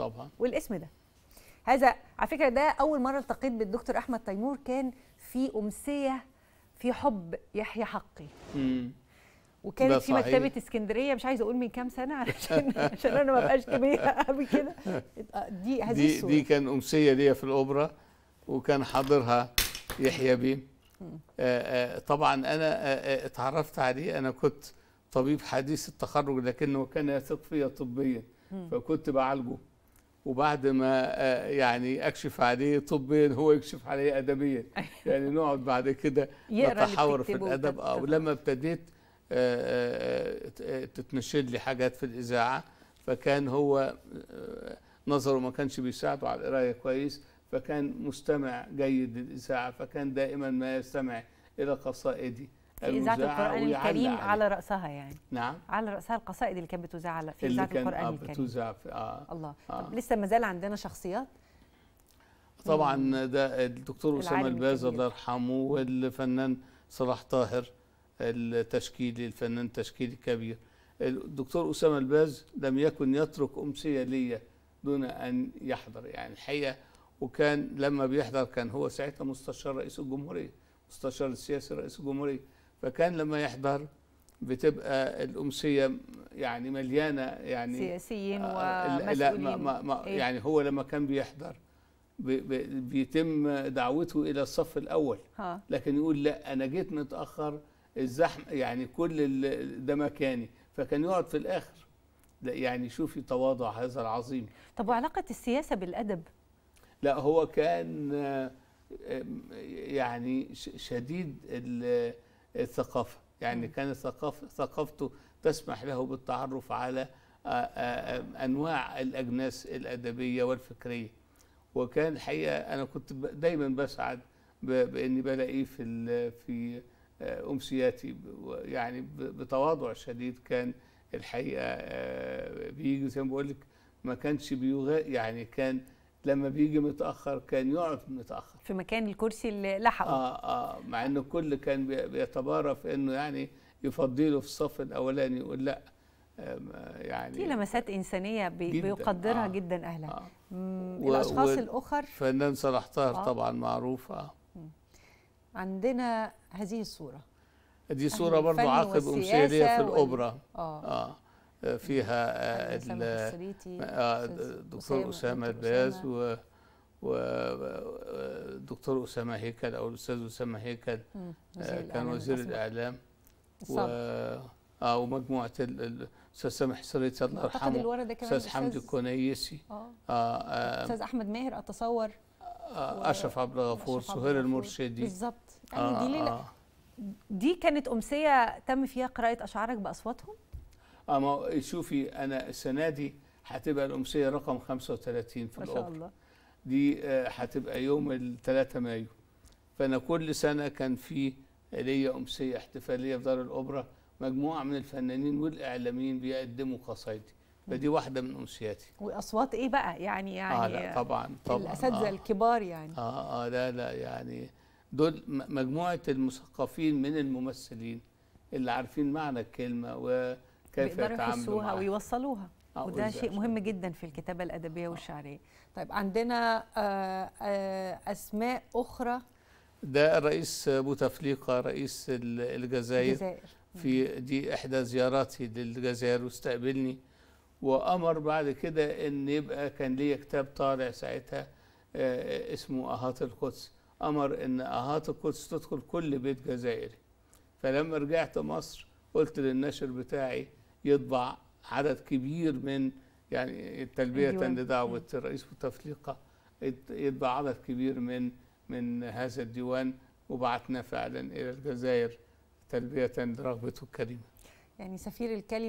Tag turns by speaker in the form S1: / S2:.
S1: طبعا والاسم ده هذا على فكره ده اول مره التقيت بالدكتور احمد تيمور كان في امسيه في حب يحيى حقي مم. وكانت في مكتبه اسكندريه مش عايزه اقول من كام سنه علشان عشان انا ما بقاش كبيره قوي كده
S2: دي هذه دي, الصورة. دي
S1: كان امسيه ليا في الاوبرا وكان حاضرها يحيى بيه آه، آه، طبعا انا آآ آه، اتعرفت عليه انا كنت طبيب حديث التخرج لكنه كان يثق فيا طبيا فكنت بعالجه وبعد ما آه، يعني اكشف عليه طبيا هو يكشف علي ادبيا أيوه. يعني نقعد بعد كده نتحاور في الادب او لما ابتديت آه، آه، تتنشد لي حاجات في الاذاعه فكان هو نظره ما كانش بيساعده على القرايه كويس فكان مستمع جيد للاذاعه فكان دائما ما يستمع الى قصائدي في اذاعه القران الكريم على راسها يعني نعم على راسها القصائد اللي كانت بتذاع في اذاعه القران الكريم بتذاع آه الله آه لسه ما زال عندنا شخصيات طبعا ده الدكتور اسامه الباز الله يرحمه والفنان صلاح طاهر التشكيلي الفنان التشكيلي الكبير الدكتور اسامه الباز لم يكن يترك امسيه لي دون ان يحضر يعني الحقيقه وكان لما بيحضر كان هو ساعتها مستشار رئيس الجمهوريه مستشار السياسي رئيس الجمهوريه فكان لما يحضر بتبقى الامسيه يعني مليانه يعني سياسيين ومسؤولين آه، لا ما ما ما إيه؟ يعني هو لما كان بيحضر بيتم دعوته الى الصف الاول لكن يقول لا انا جيت متاخر الزحمه يعني كل ده مكاني فكان يقعد في الاخر يعني شوفي تواضع هذا العظيم طب وعلاقه السياسه بالادب لا هو كان آه، يعني شديد ال الثقافه يعني كانت ثقافة ثقافته تسمح له بالتعرف على انواع الاجناس الادبيه والفكريه وكان الحقيقه انا كنت دايما بسعد باني بلاقيه في في امسياتي يعني بتواضع شديد كان الحقيقه بيجي زي ما بقول لك ما كانش بيغا يعني كان لما بيجي متاخر كان يقعد متاخر في مكان الكرسي اللي لحقه اه اه مع ان الكل كان بيتبارى في انه يعني يفضله في الصف الاولاني يقول لا آه، يعني في لمسات انسانيه بي جداً بيقدرها آه جدا اهلها آه الاشخاص الاخر فنان صلاح طاهر آه طبعا معروف اه عندنا هذه الصوره دي صوره برضو عقب امسيه في الاوبرا اه, آه فيها الدكتور أسامة آه، الباز و ودكتور أسامة هيكل أو الأستاذ أسامة هيكل آه، كان وزير الإعلام و اه ومجموعه الاستاذ سامح سريت الله يرحمه استاذ حمدي كونيسي آه. اه استاذ احمد ماهر اتصور اشرف عبد الغفور سهير المرشدي بالظبط يعني دي دي كانت امسيه تم فيها قراءه اشعارك باصواتهم اما آه، شوفي انا السنه دي هتبقى الامسيه رقم 35 في الاوبرا ما شاء الله دي آه، هتبقى يوم ال 3 مايو فانا كل سنه كان في ليا امسيه احتفاليه في دار الاوبرا مجموعه من الفنانين والاعلاميين بيقدموا قصايدي فدي واحده من امسياتي واصوات ايه بقى يعني يعني آه لا يعني طبعا طبعا آه. الاساتذه آه الكبار يعني اه اه لا لا يعني دول مجموعه المثقفين من الممثلين اللي عارفين معنى الكلمه و كيف يحسوها ويوصلوها وده شيء مهم جدا في الكتابه الادبيه آه. والشعريه طيب عندنا آه، آه، اسماء اخرى ده الرئيس بوتفليقه رئيس الجزائر, الجزائر. في دي احدى زياراتي للجزائر واستقبلني وامر بعد كده ان يبقى كان ليا كتاب طالع ساعتها اسمه اهات القدس امر ان اهات القدس تدخل كل بيت جزائري فلما رجعت مصر قلت للناشر بتاعي يطبع عدد كبير من يعني تلبية أيوة. لدعوة الرئيس بوتفليقة يطبع عدد كبير من من هذا الديوان وبعثنا فعلا إلى الجزائر تلبية لرغبته الكريمة يعني سفير الكلمة